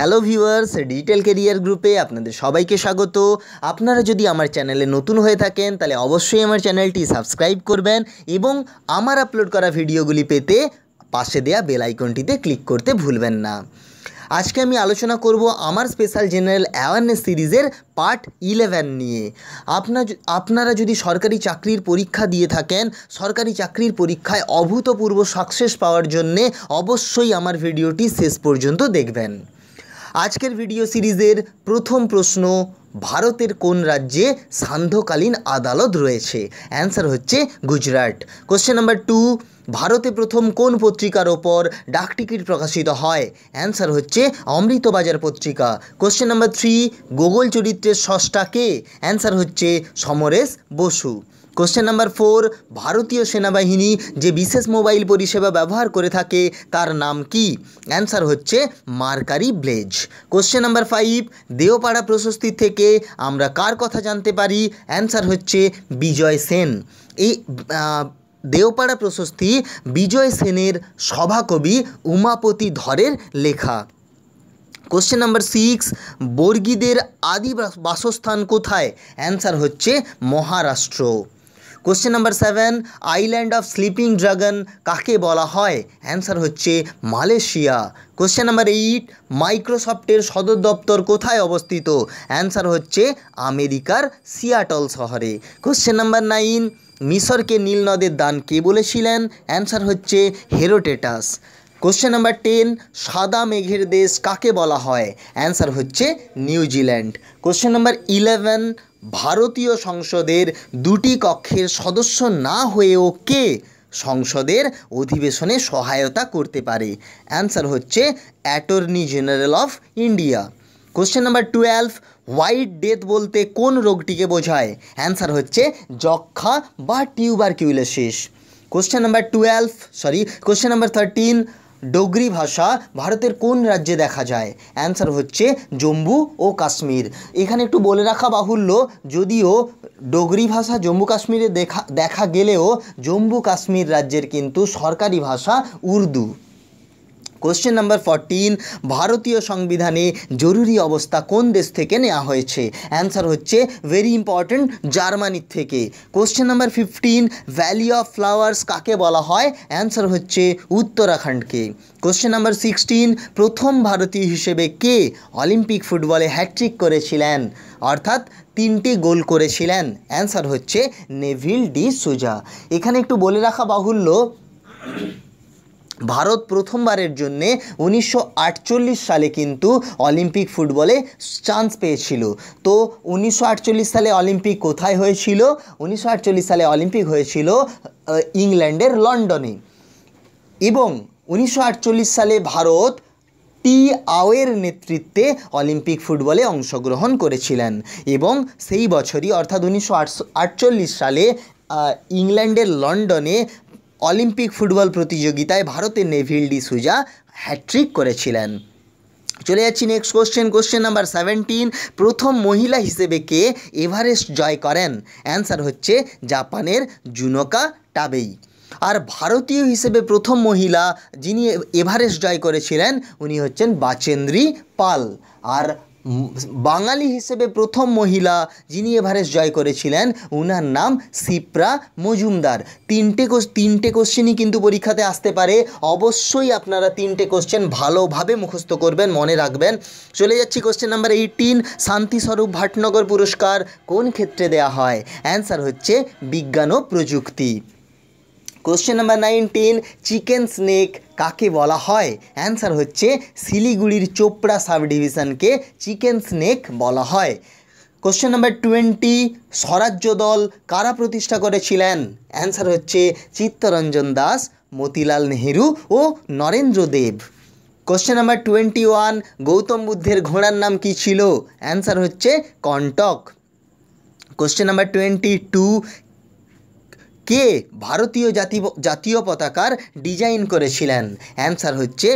hello viewers digital career গ্রুপে আপনাদের সবাইকে স্বাগত আপনারা যদি আমার চ্যানেলে নতুন হয়ে থাকেন তাহলে অবশ্যই আমার চ্যানেলটি সাবস্ক্রাইব করবেন এবং আমার আপলোড করা ভিডিওগুলি পেতে পাশে দেয়া বেল আইকনটিতে ক্লিক করতে ভুলবেন না আজকে আমি আলোচনা করব আমার স্পেশাল জেনারেল অ্যাওয়ারনেস সিরিজের পার্ট ইলেভেন নিয়ে আপনার আপনারা যদি সরকারি চাকরির পরীক্ষা দিয়ে থাকেন সরকারি চাকরির পরীক্ষায় অভূতপূর্ব সাকসেস পাওয়ার জন্যে অবশ্যই আমার ভিডিওটি শেষ পর্যন্ত দেখবেন আজকের ভিডিও সিরিজের প্রথম প্রশ্ন ভারতের কোন রাজ্যে সান্ধ্যকালীন আদালত রয়েছে অ্যান্সার হচ্ছে গুজরাট কোশ্চেন নাম্বার টু ভারতে প্রথম কোন পত্রিকার ওপর ডাকটিকিট প্রকাশিত হয় অ্যান্সার হচ্ছে অমৃতবাজার পত্রিকা কোশ্চেন নাম্বার থ্রি গোগল চরিত্রের ষষ্ঠা কে অ্যান্সার হচ্ছে Samaresh Basu question number four ভারতীয় সেনাবাহিনী যে বিশেষ মোবাইল পরিষেবা ব্যবহার করে থাকে তার নাম কি অ্যান্সার হচ্ছে mercury blaze question number five Deopara Prashasti থেকে আমরা কার কথা জানতে পারি অ্যান্সার হচ্ছে বিজয় সেন এই দেওপাড়া প্রশস্তি বিজয় সেনের সভাকবি উমাপতি ধরের লেখা কোশ্চেন নাম্বার সিক্স বর্গীদের আদি বাসস্থান কোথায় অ্যান্সার হচ্ছে Maharashtra question number seven island of sleeping dragon কাকে বলা হয় অ্যান্সার হচ্ছে মালয়েশিয়া কোশ্চেন নাম্বার এইট মাইক্রোসফটের সদর দপ্তর কোথায় অবস্থিত অ্যান্সার হচ্ছে আমেরিকার সিয়াটল শহরে কোশ্চেন নাম্বার নাইন মিশরকে নীল নদের দান কে বলেছিলেন অ্যান্সার হচ্ছে হেরোটেটাস কোশ্চেন নাম্বার টেন সাদা মেঘের দেশ কাকে বলা হয় অ্যান্সার হচ্ছে নিউজিল্যান্ড কোশ্চেন নাম্বার ইলেভেন ভারতীয় সংসদের দুটি কক্ষের সদস্য না হয়েও কে সংসদের অধিবেশনে সহায়তা করতে পারে অ্যান্সার হচ্ছে attorney general of India question number twelve white death বলতে কোন রোগটিকে বোঝায় অ্যান্সার হচ্ছে যক্ষা বা tuberculosis question number twelve sorry question number thirteen Dogri ভাষা ভারতের কোন রাজ্যে দেখা যায় অ্যান্সার হচ্ছে জম্মু ও কাশ্মীর এখানে একটু বলে রাখা বাহুল্য যদিও ডোগরি ভাষা জম্মু কাশ্মীরে দেখা দেখা গেলেও জম্মু কাশ্মীর রাজ্যের কিন্তু সরকারি ভাষা উর্দু কোশ্চেন নাম্বার ফরটিন ভারতীয় সংবিধানে জরুরি অবস্থা কোন দেশ থেকে নেওয়া হয়েছে অ্যান্সার হচ্ছে ভেরি ইম্পর্ট্যান্ট জার্মানির থেকে question number fifteen valley of flowers কাকে বলা হয় অ্যান্সার হচ্ছে উত্তরাখণ্ডকে কোশ্চেন নাম্বার সিক্সটিন প্রথম ভারতীয় হিসেবে কে অলিম্পিক ফুটবলে হ্যাট্রিক করেছিলেন অর্থাৎ তিনটি গোল করেছিলেন অ্যান্সার হচ্ছে নেভিল ডি সুজা এখানে একটু বলে রাখা বাহুল্য ভারত প্রথমবারের জন্যে উনিশশো সালে কিন্তু অলিম্পিক ফুটবলে চান্স পেয়েছিল তো উনিশশো সালে অলিম্পিক কোথায় হয়েছিল উনিশশো সালে অলিম্পিক হয়েছিল ইংল্যান্ডের লন্ডনে এবং উনিশশো সালে ভারত টি আওয়ের নেতৃত্বে অলিম্পিক ফুটবলে অংশগ্রহণ করেছিলেন এবং সেই বছরই অর্থাৎ উনিশশো সালে ইংল্যান্ডের লন্ডনে অলিম্পিক ফুটবল প্রতিযোগিতায় ভারতের নেভিল ডি সুজা হ্যাট্রিক করেছিলেন চলে যাচ্ছি next question question number seventeen প্রথম মহিলা হিসেবে কে এভারেস্ট জয় করেন অ্যান্সার হচ্ছে জাপানের জুনোকা টাবেই আর ভারতীয় হিসেবে প্রথম মহিলা যিনি এভারেস্ট জয় করেছিলেন উনি হচ্ছেন বাচেন্দ্রী পাল আর বাঙালি হিসেবে প্রথম মহিলা যিনি এভারেস্ট জয় করেছিলেন উনার নাম সিপ্রা মজুমদার তিনটে তিনটে কোশ্চেনই কিন্তু পরীক্ষাতে আসতে পারে অবশ্যই আপনারা তিনটে কোশ্চেন ভালোভাবে মুখস্থ করবেন মনে রাখবেন চলে যাচ্ছি question number eighteen Shanti Swarup Bhatnagar পুরস্কার কোন ক্ষেত্রে দেয়া হয় অ্যান্সার হচ্ছে বিজ্ঞান ও প্রযুক্তি question number nineteen chicken snake কাকে বলা হয় অ্যান্সার হচ্ছে শিলিগুড়ির চোপড়া সাব ডিভিশনকে চিকেন স্নেক বলা হয় কোশ্চেন নাম্বার টোয়েন্টি স্বরাজ্য দল কারা প্রতিষ্ঠা করেছিলেন অ্যান্সার হচ্ছে চিত্তরঞ্জন দাস মতিলাল নেহরু ও Narendra Dev question number twenty one Gautam বুদ্ধের ঘোড়ার নাম কি ছিল অ্যান্সার হচ্ছে Kanthaka question number twenty two কে ভারতীয় জাতি জাতীয় পতাকার ডিজাইন করেছিলেন অ্যান্সার হচ্ছে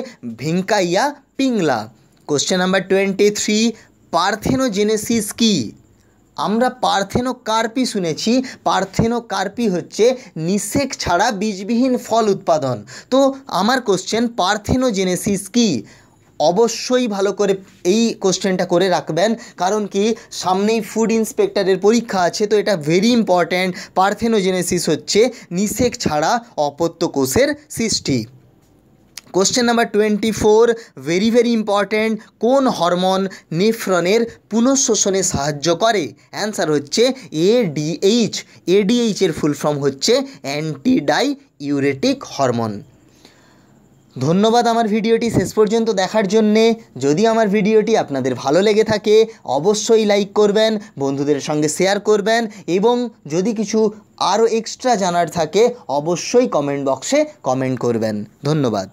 Venkayya Pingali question number twenty three parthenogenesis কী আমরা পার্থেনো কার্পি শুনেছি পার্থেনো কার্পি হচ্ছে নিষেক ছাড়া বীজবিহীন ফল উৎপাদন তো আমার কোশ্চেন পার্থেনোজেনেসিস কী অবশ্যই ভালো করে এই কোশ্চেনটা করে রাখবেন কারণ কি সামনেই ফুড ইন্সপেক্টরের পরীক্ষা আছে তো এটা ভেরি ইম্পর্ট্যান্ট পার্থেনোজেনেসিস হচ্ছে নিষেক ছাড়া অপত্য কোষের সৃষ্টি question number twenty four very very important কোন হরমোন নেফ্রনের পুনঃশোষণে সাহায্য করে অ্যান্সার হচ্ছে এডিএইচ এডিএইচের ফুল ফর্ম হচ্ছে অ্যান্টিডাই ইউরেটিক হরমোন ধন্যবাদ আমার ভিডিওটি শেষ পর্যন্ত দেখার জন্যে যদি আমার ভিডিওটি আপনাদের ভালো লেগে থাকে অবশ্যই লাইক করবেন বন্ধুদের সঙ্গে শেয়ার করবেন এবং যদি কিছু আরও এক্সট্রা জানার থাকে অবশ্যই কমেন্ট বক্সে কমেন্ট করবেন ধন্যবাদ